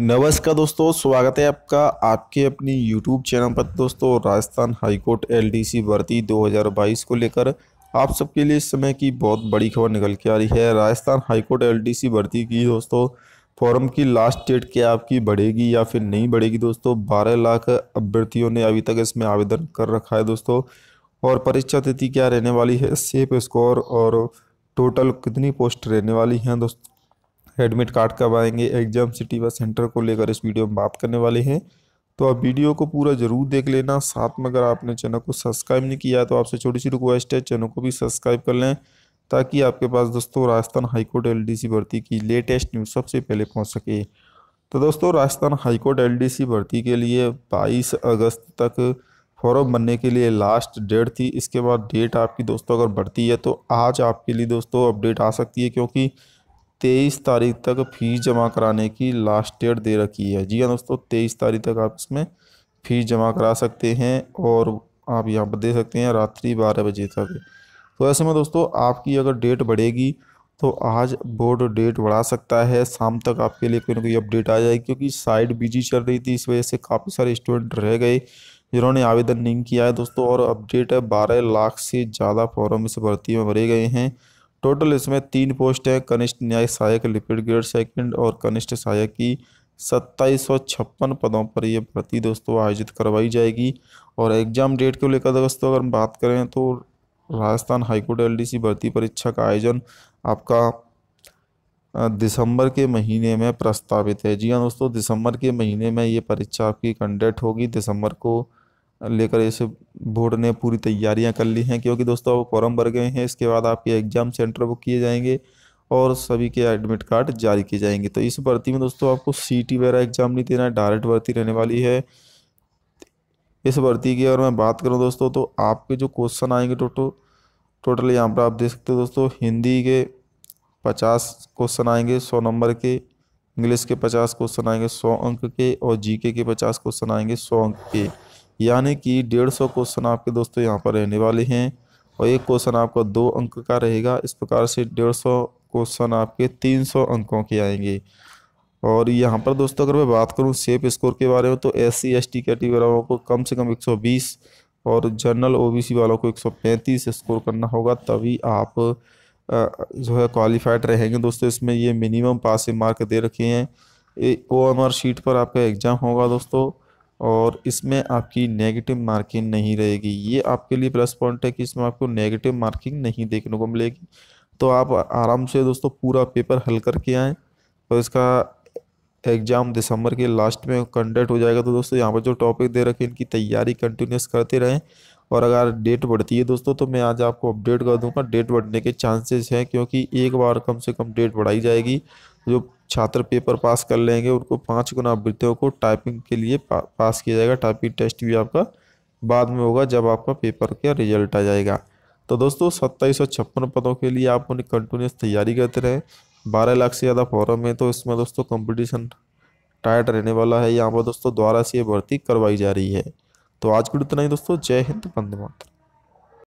नमस्कार दोस्तों स्वागत है आपका आपके अपनी YouTube चैनल पर दोस्तों राजस्थान हाईकोर्ट एल सी भर्ती बाईस को लेकर आप सबके लिए इस समय की बहुत बड़ी खबर निकल के आ रही है राजस्थान हाईकोर्ट एल सी भर्ती की दोस्तों फॉर्म की लास्ट डेट क्या आपकी बढ़ेगी या फिर नहीं बढ़ेगी दोस्तों बारह लाख अभ्यर्थियों ने अभी तक इसमें आवेदन कर रखा है दोस्तों और परीक्षा तिथि क्या रहने वाली है सेफ स्कोर और टोटल कितनी पोस्ट रहने वाली हैं दोस्तों एडमिट कार्ड कब आएंगे एग्जाम सिटी व सेंटर को लेकर इस वीडियो में बात करने वाले हैं तो आप वीडियो को पूरा जरूर देख लेना साथ में अगर आपने चैनल को सब्सक्राइब नहीं किया तो आपसे छोटी सी रिक्वेस्ट है चैनल को भी सब्सक्राइब कर लें ताकि आपके पास दोस्तों राजस्थान हाईकोर्ट एलडीसी भर्ती की लेटेस्ट न्यूज़ सबसे पहले पहुँच सके तो दोस्तों राजस्थान हाईकोर्ट एलडीसी भर्ती के लिए बाईस अगस्त तक फॉर्म भरने के लिए लास्ट डेट थी इसके बाद डेट आपकी दोस्तों अगर बढ़ती है तो आज आपके लिए दोस्तों अपडेट आ सकती है क्योंकि तेईस तारीख तक फ़ीस जमा कराने की लास्ट डेट दे रखी है जी हाँ दोस्तों तेईस तारीख तक आप इसमें फ़ीस जमा करा सकते हैं और आप यहाँ पर दे सकते हैं रात्रि बारह बजे तक तो ऐसे में दोस्तों आपकी अगर डेट बढ़ेगी तो आज बोर्ड डेट बढ़ा सकता है शाम तक आपके लिए कोई ना कोई अपडेट आ जाएगी क्योंकि साइड बिजी चल रही थी इस वजह से काफ़ी सारे स्टूडेंट रह गए जिन्होंने आवेदन नहीं किया है दोस्तों और अपडेट है बारह लाख से ज़्यादा फॉर्म इस भर्ती में भरे गए हैं टोटल इसमें तीन पोस्ट है कनिष्ठ न्याय सहायक लिपिड ग्रेड सेकंड और कनिष्ठ सहायक की सत्ताईस सौ छप्पन पदों पर यह भर्ती दोस्तों आयोजित करवाई जाएगी और एग्जाम डेट को लेकर दोस्तों अगर हम बात करें तो राजस्थान हाईकोर्ट सी भर्ती परीक्षा का आयोजन आपका दिसंबर के महीने में प्रस्तावित है जी हाँ दोस्तों दिसंबर के महीने में ये परीक्षा आपकी कंडक्ट होगी दिसंबर को लेकर इस बोर्ड ने पूरी तैयारियां कर ली हैं क्योंकि दोस्तों अब फॉर्म भर गए हैं इसके बाद आपके एग्ज़ाम सेंटर बुक किए जाएंगे और सभी के एडमिट कार्ड जारी किए जाएंगे तो इस भर्ती में दोस्तों आपको सी टी वगैरह एग्ज़ाम नहीं देना डायरेक्ट भर्ती रहने वाली है इस भर्ती की अगर मैं बात करूँ दोस्तों तो आपके जो क्वेश्चन आएंगे टोटल टोटल यहाँ पर आप देख सकते हो दोस्तों हिंदी के पचास क्वेश्चन आएंगे सौ नंबर के इंग्लिश के पचास क्वेश्चन आएंगे सौ अंक के और जीके के पचास क्वेश्चन आएंगे सौ अंक के यानी कि डेढ़ सौ क्वेश्चन आपके दोस्तों यहाँ पर रहने वाले हैं और एक क्वेश्चन आपका दो अंक का रहेगा इस प्रकार से डेढ़ सौ क्वेश्चन आपके तीन सौ अंकों के आएंगे और यहाँ पर दोस्तों अगर मैं बात करूँ सेफ स्कोर के बारे में तो S C S T category वालों को कम से कम एक सौ बीस और जनरल ओ बी सी वालों को एक सौ पैंतीस स्कोर करना होगा तभी आप जो है क्वालिफाइड रहेंगे दोस्तों इसमें ये मिनिमम पासिंग मार्क दे रखे हैं ओ एम आर शीट पर आपका एग्ज़ाम होगा दोस्तों और इसमें आपकी नेगेटिव मार्किंग नहीं रहेगी ये आपके लिए प्लस पॉइंट है कि इसमें आपको नेगेटिव मार्किंग नहीं देखने को मिलेगी तो आप आराम से दोस्तों पूरा पेपर हल करके आएँ और इसका एग्ज़ाम दिसंबर के लास्ट में कंडक्ट हो जाएगा तो दोस्तों यहाँ पर जो टॉपिक दे रखे इनकी तैयारी कंटिन्यूस करते रहें और अगर डेट बढ़ती है दोस्तों तो मैं आज आपको अपडेट कर दूंगा डेट बढ़ने के चांसेस हैं क्योंकि एक बार कम से कम डेट बढ़ाई जाएगी जो छात्र पेपर पास कर लेंगे उनको पाँच गुना अभ्यर्थियों को टाइपिंग के लिए पा, पास किया जाएगा टाइपिंग टेस्ट भी आपका बाद में होगा जब आपका पेपर का रिजल्ट आ जाएगा तो दोस्तों सत्ताईस सौ छप्पन पदों के लिए आप उन्हें कंटिन्यूस तैयारी करते रहें बारह लाख से ज़्यादा फॉरम है तो इसमें दोस्तों कंपटीशन टाइट रहने वाला है यहाँ पर दोस्तों द्वारा से ये भर्ती करवाई जा रही है तो आज के लिए इतना ही दोस्तों जय हिंद बंद मात्र